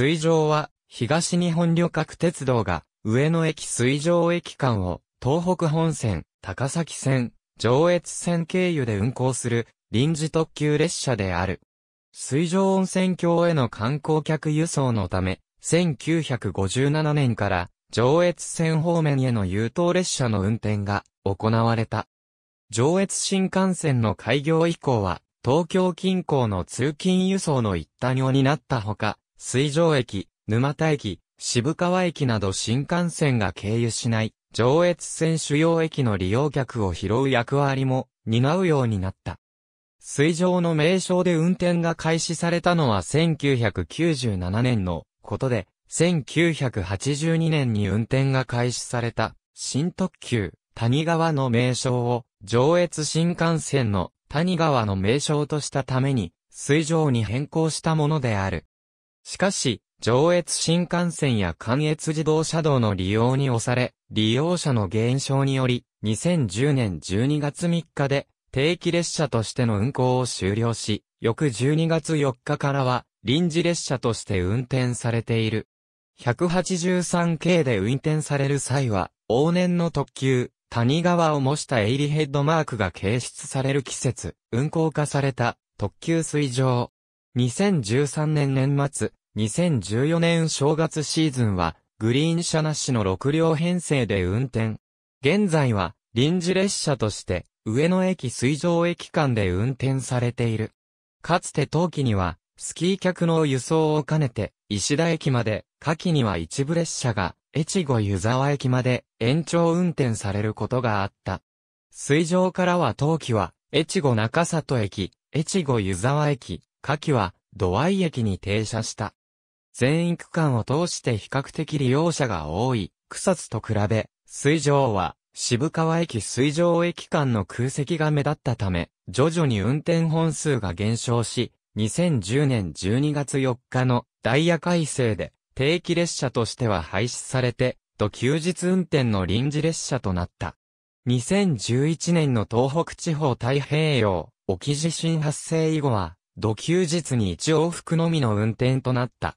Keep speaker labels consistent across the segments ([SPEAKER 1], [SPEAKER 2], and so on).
[SPEAKER 1] 水上は、東日本旅客鉄道が、上野駅水上駅間を、東北本線、高崎線、上越線経由で運行する、臨時特急列車である。水上温泉郷への観光客輸送のため、1957年から、上越線方面への優等列車の運転が行われた。上越新幹線の開業以降は、東京近郊の通勤輸送の一端を担ったほか、水上駅、沼田駅、渋川駅など新幹線が経由しない上越線主要駅の利用客を拾う役割も担うようになった。水上の名称で運転が開始されたのは1997年のことで、1982年に運転が開始された新特急谷川の名称を上越新幹線の谷川の名称としたために水上に変更したものである。しかし、上越新幹線や関越自動車道の利用に押され、利用者の減少により、2010年12月3日で、定期列車としての運行を終了し、翌12月4日からは、臨時列車として運転されている。183系で運転される際は、往年の特急、谷川を模したエイリヘッドマークが掲出される季節、運行化された特急水上。2013年年末、2014年正月シーズンは、グリーン車なしの6両編成で運転。現在は、臨時列車として、上野駅水上駅間で運転されている。かつて冬季には、スキー客の輸送を兼ねて、石田駅まで、夏季には一部列車が、越後湯沢駅まで延長運転されることがあった。水上からは冬季は、越後中里駅、越後湯沢駅、夏季は、土合駅に停車した。全域区間を通して比較的利用者が多い、草津と比べ、水上は、渋川駅水上駅間の空席が目立ったため、徐々に運転本数が減少し、2010年12月4日のダイヤ改正で定期列車としては廃止されて、と休日運転の臨時列車となった。2011年の東北地方太平洋沖地震発生以後は、土休日に一往復のみの運転となった。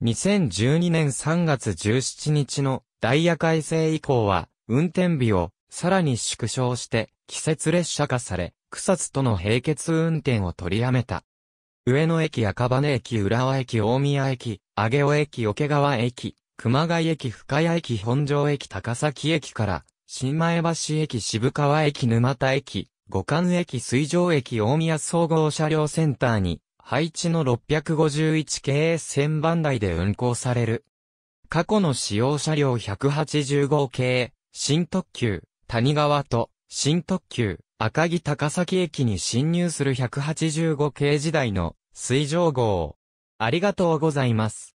[SPEAKER 1] 2012年3月17日のダイヤ改正以降は、運転日をさらに縮小して季節列車化され、草津との並結運転を取りやめた。上野駅赤羽駅浦和駅大宮駅、上尾駅桶川駅、熊谷駅深谷駅本庄駅高崎駅から、新前橋駅渋川駅沼田駅、五感駅水上駅大宮総合車両センターに、配置の651系1000番台で運行される。過去の使用車両185系、新特急、谷川と、新特急、赤城高崎駅に侵入する185系時代の水上号。ありがとうございます。